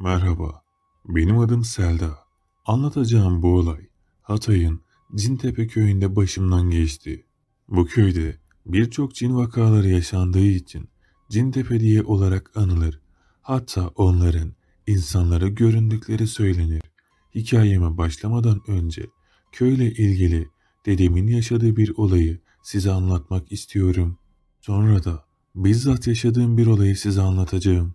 Merhaba, benim adım Selda. Anlatacağım bu olay Hatay'ın Cintepe köyünde başımdan geçti. Bu köyde birçok cin vakaları yaşandığı için Cintepe diye olarak anılır. Hatta onların insanlara göründükleri söylenir. Hikayeme başlamadan önce köyle ilgili dedemin yaşadığı bir olayı size anlatmak istiyorum. Sonra da bizzat yaşadığım bir olayı size anlatacağım.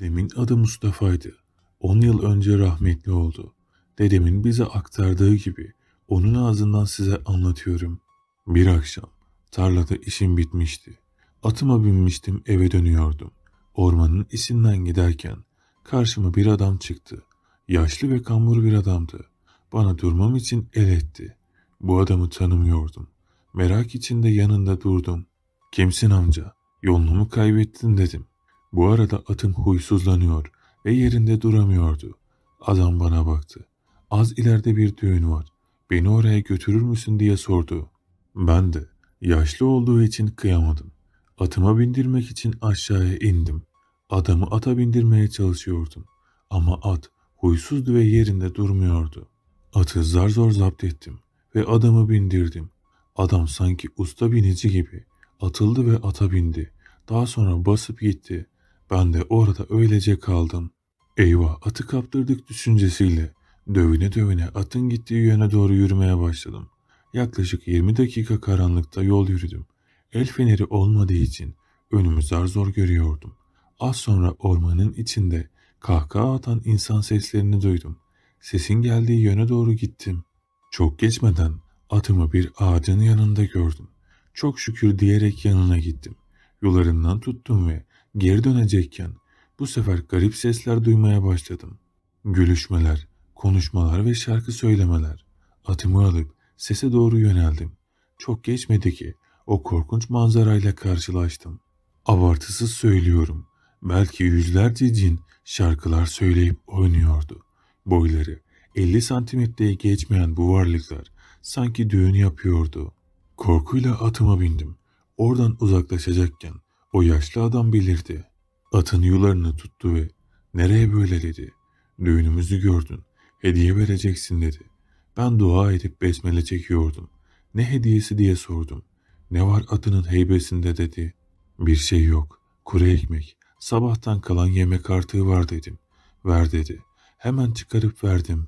Demin adı Mustafa'ydı. On yıl önce rahmetli oldu. Dedemin bize aktardığı gibi onun ağzından size anlatıyorum. Bir akşam tarlada işim bitmişti. Atıma binmiştim eve dönüyordum. Ormanın isinden giderken karşıma bir adam çıktı. Yaşlı ve kambur bir adamdı. Bana durmam için el etti. Bu adamı tanımıyordum. Merak içinde yanında durdum. Kimsin amca? Yolunu mu kaybettin dedim. Bu arada atım huysuzlanıyor ve yerinde duramıyordu. Adam bana baktı. Az ileride bir düğün var. Beni oraya götürür müsün diye sordu. Ben de yaşlı olduğu için kıyamadım. Atıma bindirmek için aşağıya indim. Adamı ata bindirmeye çalışıyordum. Ama at huysuzdu ve yerinde durmuyordu. Atı zar zor zapt ettim ve adamı bindirdim. Adam sanki usta binici gibi atıldı ve ata bindi. Daha sonra basıp gitti. Ben de orada öylece kaldım. Eyvah atı kaptırdık düşüncesiyle dövüne dövüne atın gittiği yöne doğru yürümeye başladım. Yaklaşık 20 dakika karanlıkta yol yürüdüm. El feneri olmadığı için önümü zar zor görüyordum. Az sonra ormanın içinde kahkaha atan insan seslerini duydum. Sesin geldiği yöne doğru gittim. Çok geçmeden atımı bir ağacın yanında gördüm. Çok şükür diyerek yanına gittim. Yularından tuttum ve Geri dönecekken bu sefer garip sesler duymaya başladım. Gülüşmeler, konuşmalar ve şarkı söylemeler. Atımı alıp sese doğru yöneldim. Çok geçmedi ki o korkunç manzarayla karşılaştım. Abartısız söylüyorum. Belki yüzlerce cin şarkılar söyleyip oynuyordu. Boyları 50 santimetreyi geçmeyen bu varlıklar sanki düğün yapıyordu. Korkuyla atıma bindim. Oradan uzaklaşacakken o yaşlı adam belirdi. Atın yularını tuttu ve nereye böyle dedi. Düğünümüzü gördün. Hediye vereceksin dedi. Ben dua edip besmele çekiyordum. Ne hediyesi diye sordum. Ne var atının heybesinde dedi. Bir şey yok. Kuru ekmek. Sabahtan kalan yemek artığı var dedim. Ver dedi. Hemen çıkarıp verdim.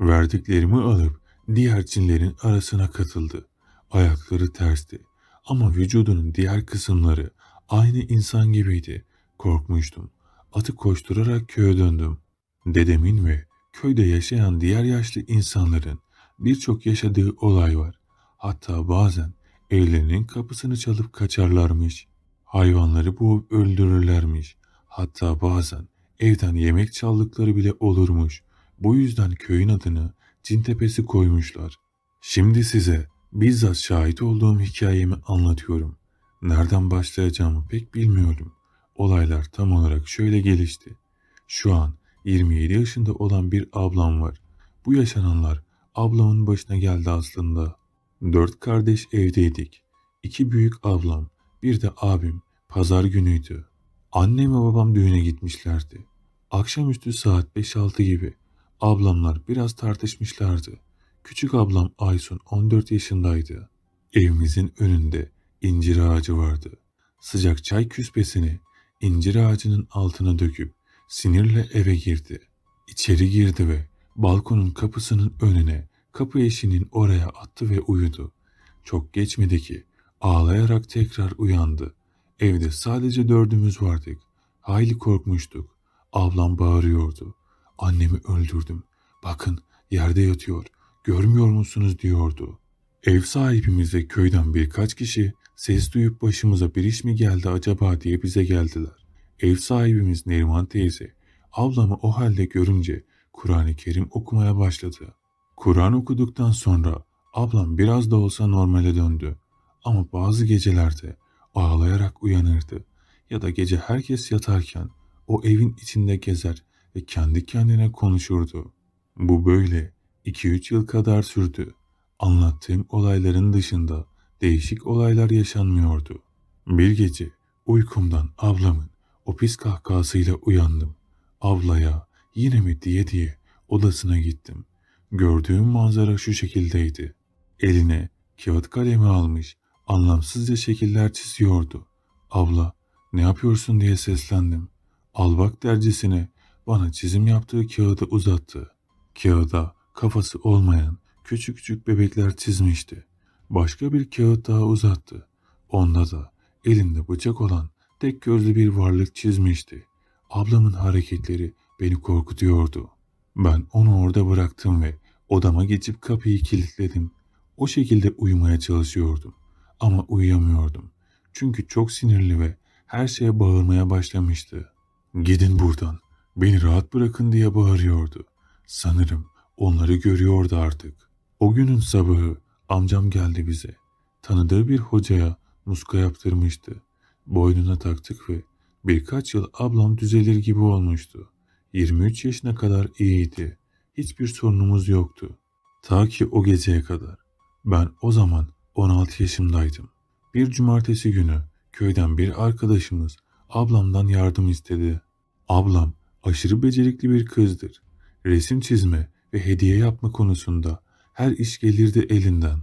Verdiklerimi alıp diğer cinlerin arasına katıldı. Ayakları tersti ama vücudunun diğer kısımları Aynı insan gibiydi. Korkmuştum. Atı koşturarak köye döndüm. Dedemin ve köyde yaşayan diğer yaşlı insanların birçok yaşadığı olay var. Hatta bazen evlerinin kapısını çalıp kaçarlarmış. Hayvanları boğup öldürürlermiş. Hatta bazen evden yemek çaldıkları bile olurmuş. Bu yüzden köyün adını Cintepesi koymuşlar. Şimdi size bizzat şahit olduğum hikayemi anlatıyorum. Nereden başlayacağımı pek bilmiyordum. Olaylar tam olarak şöyle gelişti. Şu an 27 yaşında olan bir ablam var. Bu yaşananlar ablamın başına geldi aslında. Dört kardeş evdeydik. İki büyük ablam, bir de abim. Pazar günüydü. Annem ve babam düğüne gitmişlerdi. Akşamüstü saat 5-6 gibi ablamlar biraz tartışmışlardı. Küçük ablam Aysun 14 yaşındaydı. Evimizin önünde incir ağacı vardı. Sıcak çay küspesini incir ağacının altına döküp sinirle eve girdi. İçeri girdi ve balkonun kapısının önüne kapı eşinin oraya attı ve uyudu. Çok geçmedi ki ağlayarak tekrar uyandı. Evde sadece dördümüz vardık. Hayli korkmuştuk. Ablam bağırıyordu. Annemi öldürdüm. Bakın yerde yatıyor. Görmüyor musunuz diyordu. Ev sahibimiz ve köyden birkaç kişi Ses duyup başımıza bir iş mi geldi acaba diye bize geldiler. Ev sahibimiz Neriman teyze ablamı o halde görünce Kur'an-ı Kerim okumaya başladı. Kur'an okuduktan sonra ablam biraz da olsa normale döndü. Ama bazı gecelerde ağlayarak uyanırdı ya da gece herkes yatarken o evin içinde gezer ve kendi kendine konuşurdu. Bu böyle 2-3 yıl kadar sürdü. Anlattığım olayların dışında değişik olaylar yaşanmıyordu. Bir gece uykumdan ablamın o pis kahkahasıyla uyandım. Ablaya yine mi diye diye odasına gittim. Gördüğüm manzara şu şekildeydi. Eline kağıt kalemi almış anlamsızca şekiller çiziyordu. Abla ne yapıyorsun diye seslendim. Albak dercisine bana çizim yaptığı kağıdı uzattı. Kağıda kafası olmayan küçük küçük bebekler çizmişti başka bir kağıt daha uzattı. Onda da elinde bıçak olan tek gözlü bir varlık çizmişti. Ablamın hareketleri beni korkutuyordu. Ben onu orada bıraktım ve odama geçip kapıyı kilitledim. O şekilde uyumaya çalışıyordum ama uyuyamıyordum. Çünkü çok sinirli ve her şeye bağırmaya başlamıştı. Gidin buradan, beni rahat bırakın diye bağırıyordu. Sanırım onları görüyordu artık. O günün sabahı Amcam geldi bize. Tanıdığı bir hocaya muska yaptırmıştı. Boynuna taktık ve birkaç yıl ablam düzelir gibi olmuştu. 23 yaşına kadar iyiydi. Hiçbir sorunumuz yoktu. Ta ki o geceye kadar. Ben o zaman 16 yaşımdaydım. Bir cumartesi günü köyden bir arkadaşımız ablamdan yardım istedi. Ablam aşırı becerikli bir kızdır. Resim çizme ve hediye yapma konusunda her iş gelirdi elinden.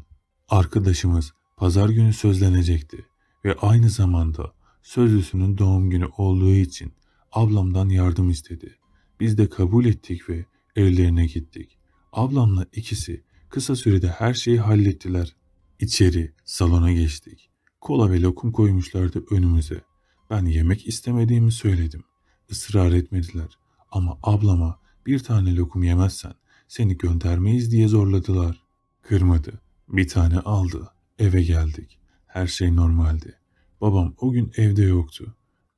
Arkadaşımız pazar günü sözlenecekti ve aynı zamanda sözlüsünün doğum günü olduğu için ablamdan yardım istedi. Biz de kabul ettik ve evlerine gittik. Ablamla ikisi kısa sürede her şeyi hallettiler. İçeri, salona geçtik. Kola ve lokum koymuşlardı önümüze. Ben yemek istemediğimi söyledim. Israr etmediler ama ablama bir tane lokum yemezsen seni göndermeyiz diye zorladılar. Kırmadı. Bir tane aldı. Eve geldik. Her şey normaldi. Babam o gün evde yoktu.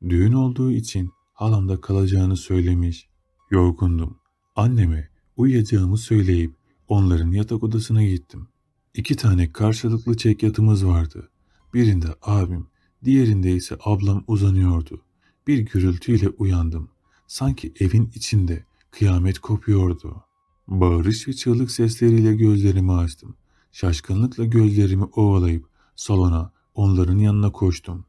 Düğün olduğu için halamda kalacağını söylemiş. Yorgundum. Anneme uyuyacağımı söyleyip onların yatak odasına gittim. İki tane karşılıklı çek yatımız vardı. Birinde abim, diğerinde ise ablam uzanıyordu. Bir gürültüyle uyandım. Sanki evin içinde kıyamet kopuyordu. Bağırış ve çığlık sesleriyle gözlerimi açtım. Şaşkınlıkla gözlerimi ovalayıp salona, onların yanına koştum.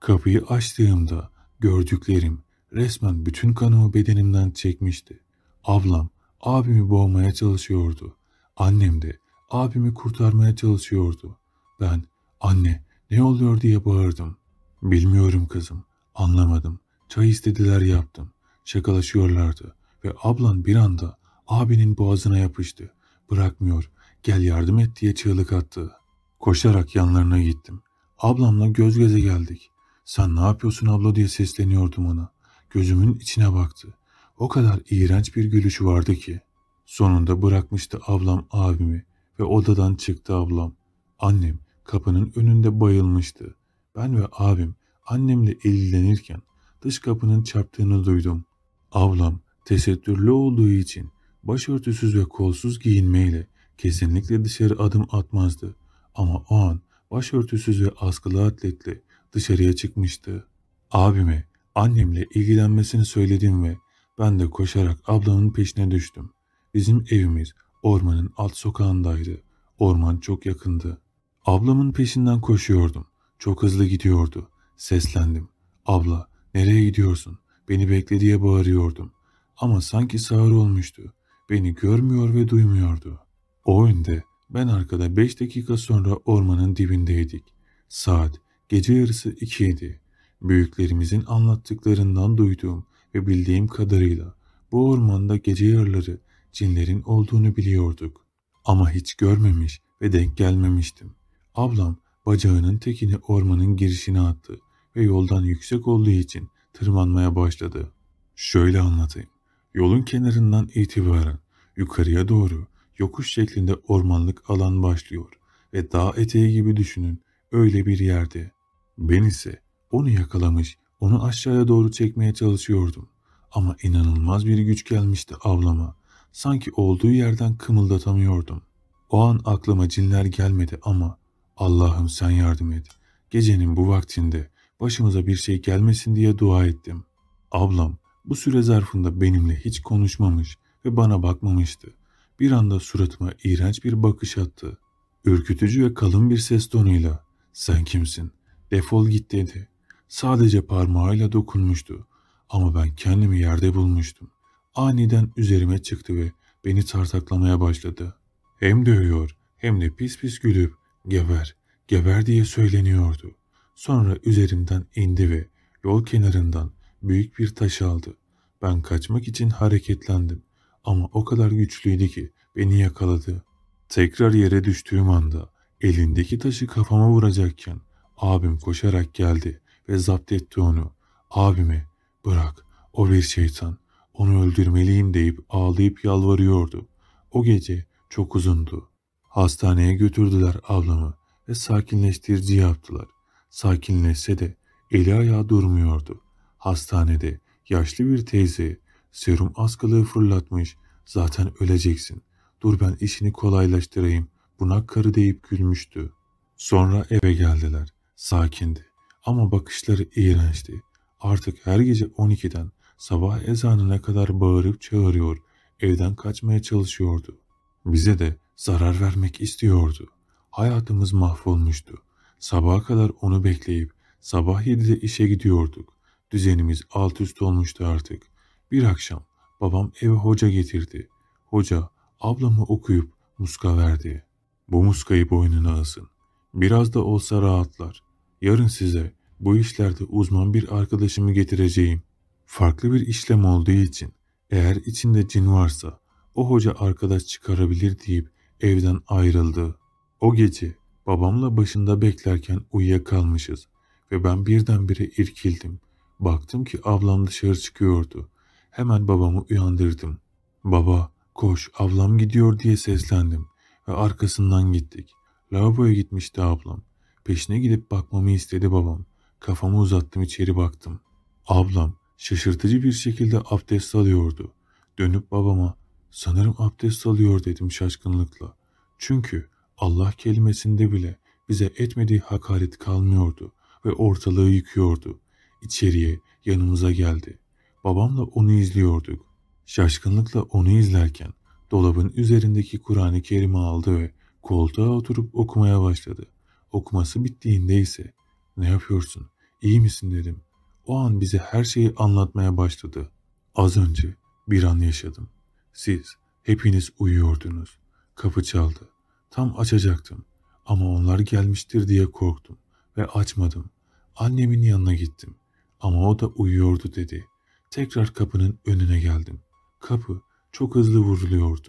Kapıyı açtığımda gördüklerim resmen bütün kanımı bedenimden çekmişti. Ablam abimi boğmaya çalışıyordu. Annem de abimi kurtarmaya çalışıyordu. Ben anne ne oluyor diye bağırdım. Bilmiyorum kızım anlamadım. Çay istediler yaptım. Şakalaşıyorlardı ve ablan bir anda abinin boğazına yapıştı. Bırakmıyor, gel yardım et diye çığlık attı. Koşarak yanlarına gittim. Ablamla göz göze geldik. Sen ne yapıyorsun abla diye sesleniyordum ona. Gözümün içine baktı. O kadar iğrenç bir gülüşü vardı ki. Sonunda bırakmıştı ablam abimi ve odadan çıktı ablam. Annem kapının önünde bayılmıştı. Ben ve abim annemle ilgilenirken dış kapının çarptığını duydum. Ablam tesettürlü olduğu için Başörtüsüz ve kolsuz giyinmeyle kesinlikle dışarı adım atmazdı ama o an başörtüsüz ve askılı atletle dışarıya çıkmıştı. Abime annemle ilgilenmesini söyledim ve ben de koşarak ablanın peşine düştüm. Bizim evimiz ormanın alt sokağındaydı. Orman çok yakındı. Ablamın peşinden koşuyordum. Çok hızlı gidiyordu. Seslendim. Abla nereye gidiyorsun? Beni bekle diye bağırıyordum. Ama sanki sağır olmuştu beni görmüyor ve duymuyordu. O önde, ben arkada 5 dakika sonra ormanın dibindeydik. Saat gece yarısı 2 idi. Büyüklerimizin anlattıklarından duyduğum ve bildiğim kadarıyla bu ormanda gece yarıları cinlerin olduğunu biliyorduk. Ama hiç görmemiş ve denk gelmemiştim. Ablam bacağının tekini ormanın girişine attı ve yoldan yüksek olduğu için tırmanmaya başladı. Şöyle anlatayım. Yolun kenarından itibaren yukarıya doğru yokuş şeklinde ormanlık alan başlıyor ve dağ eteği gibi düşünün öyle bir yerde. Ben ise onu yakalamış, onu aşağıya doğru çekmeye çalışıyordum. Ama inanılmaz bir güç gelmişti avlama. Sanki olduğu yerden kımıldatamıyordum. O an aklıma cinler gelmedi ama Allah'ım sen yardım et. Gecenin bu vaktinde başımıza bir şey gelmesin diye dua ettim. Ablam bu süre zarfında benimle hiç konuşmamış ve bana bakmamıştı. Bir anda suratıma iğrenç bir bakış attı. Ürkütücü ve kalın bir ses tonuyla ''Sen kimsin? Defol git.'' dedi. Sadece parmağıyla dokunmuştu ama ben kendimi yerde bulmuştum. Aniden üzerime çıktı ve beni tartaklamaya başladı. Hem dövüyor hem de pis pis gülüp geber, geber diye söyleniyordu. Sonra üzerimden indi ve yol kenarından büyük bir taş aldı. Ben kaçmak için hareketlendim ama o kadar güçlüydü ki beni yakaladı. Tekrar yere düştüğüm anda elindeki taşı kafama vuracakken abim koşarak geldi ve zapt etti onu. Abime bırak o bir şeytan onu öldürmeliyim deyip ağlayıp yalvarıyordu. O gece çok uzundu. Hastaneye götürdüler ablamı ve sakinleştirici yaptılar. Sakinleşse de eli ayağı durmuyordu. Hastanede yaşlı bir teyze serum askılığı fırlatmış. Zaten öleceksin. Dur ben işini kolaylaştırayım. Bunak karı deyip gülmüştü. Sonra eve geldiler. Sakindi. Ama bakışları iğrençti. Artık her gece 12'den sabah ezanına kadar bağırıp çağırıyor. Evden kaçmaya çalışıyordu. Bize de zarar vermek istiyordu. Hayatımız mahvolmuştu. Sabaha kadar onu bekleyip sabah 7'de işe gidiyorduk. Düzenimiz alt üst olmuştu artık. Bir akşam babam eve hoca getirdi. Hoca ablamı okuyup muska verdi. Bu muskayı boynuna asın. Biraz da olsa rahatlar. Yarın size bu işlerde uzman bir arkadaşımı getireceğim. Farklı bir işlem olduğu için eğer içinde cin varsa o hoca arkadaş çıkarabilir deyip evden ayrıldı. O gece babamla başında beklerken uyuyakalmışız ve ben birdenbire irkildim. Baktım ki ablam dışarı çıkıyordu. Hemen babamı uyandırdım. Baba koş ablam gidiyor diye seslendim ve arkasından gittik. Lavaboya gitmişti ablam. Peşine gidip bakmamı istedi babam. Kafamı uzattım içeri baktım. Ablam şaşırtıcı bir şekilde abdest alıyordu. Dönüp babama sanırım abdest alıyor dedim şaşkınlıkla. Çünkü Allah kelimesinde bile bize etmediği hakaret kalmıyordu ve ortalığı yıkıyordu içeriye yanımıza geldi. Babamla onu izliyorduk. Şaşkınlıkla onu izlerken dolabın üzerindeki Kur'an-ı Kerim'i aldı ve koltuğa oturup okumaya başladı. Okuması bittiğinde ise ne yapıyorsun, iyi misin dedim. O an bize her şeyi anlatmaya başladı. Az önce bir an yaşadım. Siz hepiniz uyuyordunuz. Kapı çaldı. Tam açacaktım ama onlar gelmiştir diye korktum ve açmadım. Annemin yanına gittim. Ama o da uyuyordu dedi. Tekrar kapının önüne geldim. Kapı çok hızlı vuruluyordu.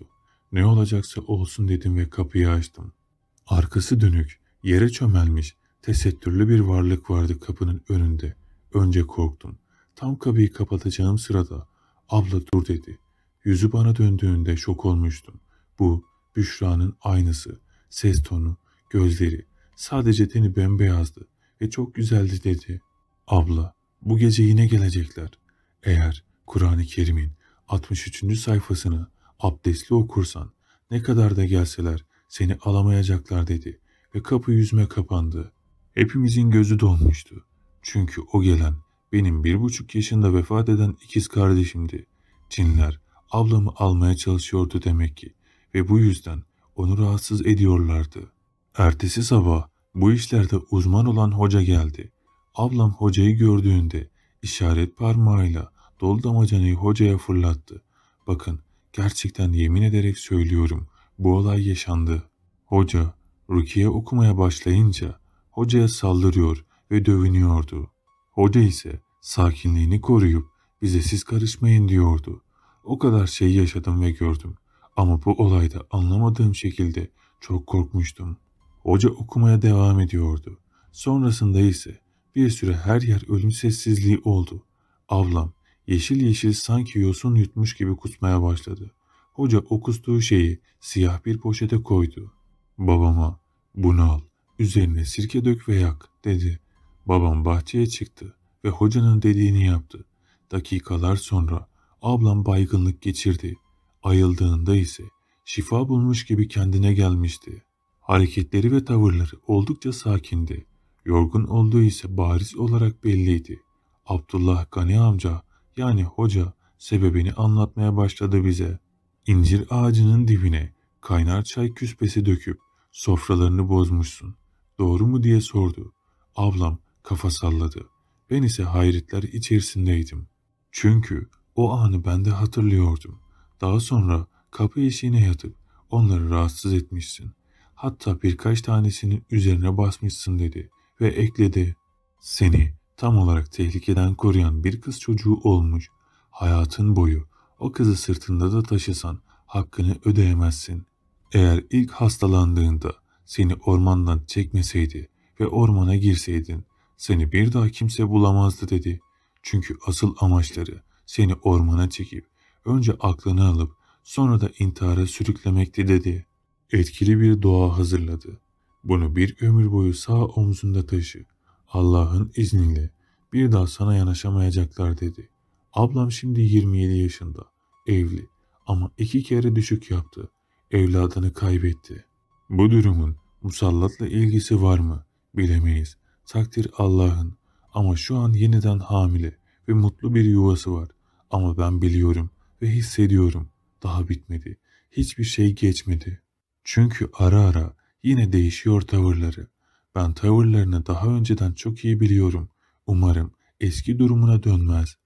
Ne olacaksa olsun dedim ve kapıyı açtım. Arkası dönük, yere çömelmiş, tesettürlü bir varlık vardı kapının önünde. Önce korktum. Tam kapıyı kapatacağım sırada abla dur dedi. Yüzü bana döndüğünde şok olmuştum. Bu Büşra'nın aynısı. Ses tonu, gözleri. Sadece teni bembeyazdı ve çok güzeldi dedi. Abla bu gece yine gelecekler. Eğer Kur'an-ı Kerim'in 63. sayfasını abdestli okursan ne kadar da gelseler seni alamayacaklar dedi ve kapı yüzme kapandı. Hepimizin gözü dolmuştu. Çünkü o gelen benim bir buçuk yaşında vefat eden ikiz kardeşimdi. Cinler ablamı almaya çalışıyordu demek ki ve bu yüzden onu rahatsız ediyorlardı. Ertesi sabah bu işlerde uzman olan hoca geldi. Ablam hocayı gördüğünde işaret parmağıyla dolu damacanayı hocaya fırlattı. Bakın gerçekten yemin ederek söylüyorum bu olay yaşandı. Hoca Rukiye okumaya başlayınca hocaya saldırıyor ve dövünüyordu. Hoca ise sakinliğini koruyup bize siz karışmayın diyordu. O kadar şey yaşadım ve gördüm. Ama bu olayda anlamadığım şekilde çok korkmuştum. Hoca okumaya devam ediyordu. Sonrasında ise bir süre her yer ölüm sessizliği oldu. Ablam yeşil yeşil sanki yosun yutmuş gibi kusmaya başladı. Hoca o kustuğu şeyi siyah bir poşete koydu. Babama bunu al üzerine sirke dök ve yak dedi. Babam bahçeye çıktı ve hocanın dediğini yaptı. Dakikalar sonra ablam baygınlık geçirdi. Ayıldığında ise şifa bulmuş gibi kendine gelmişti. Hareketleri ve tavırları oldukça sakindi. Yorgun olduğu ise bariz olarak belliydi. Abdullah Gani amca yani hoca sebebini anlatmaya başladı bize. İncir ağacının dibine kaynar çay küspesi döküp sofralarını bozmuşsun. Doğru mu diye sordu. Ablam kafa salladı. Ben ise hayretler içerisindeydim. Çünkü o anı ben de hatırlıyordum. Daha sonra kapı eşiğine yatıp onları rahatsız etmişsin. Hatta birkaç tanesinin üzerine basmışsın dedi ve ekledi. Seni tam olarak tehlikeden koruyan bir kız çocuğu olmuş. Hayatın boyu o kızı sırtında da taşısan hakkını ödeyemezsin. Eğer ilk hastalandığında seni ormandan çekmeseydi ve ormana girseydin seni bir daha kimse bulamazdı dedi. Çünkü asıl amaçları seni ormana çekip önce aklını alıp sonra da intihara sürüklemekti dedi. Etkili bir doğa hazırladı bunu bir ömür boyu sağ omzunda taşı. Allah'ın izniyle bir daha sana yanaşamayacaklar dedi. Ablam şimdi 27 yaşında, evli ama iki kere düşük yaptı. Evladını kaybetti. Bu durumun musallatla ilgisi var mı bilemeyiz. Takdir Allah'ın ama şu an yeniden hamile ve mutlu bir yuvası var. Ama ben biliyorum ve hissediyorum. Daha bitmedi. Hiçbir şey geçmedi. Çünkü ara ara Yine değişiyor tavırları. Ben tavırlarını daha önceden çok iyi biliyorum. Umarım eski durumuna dönmez.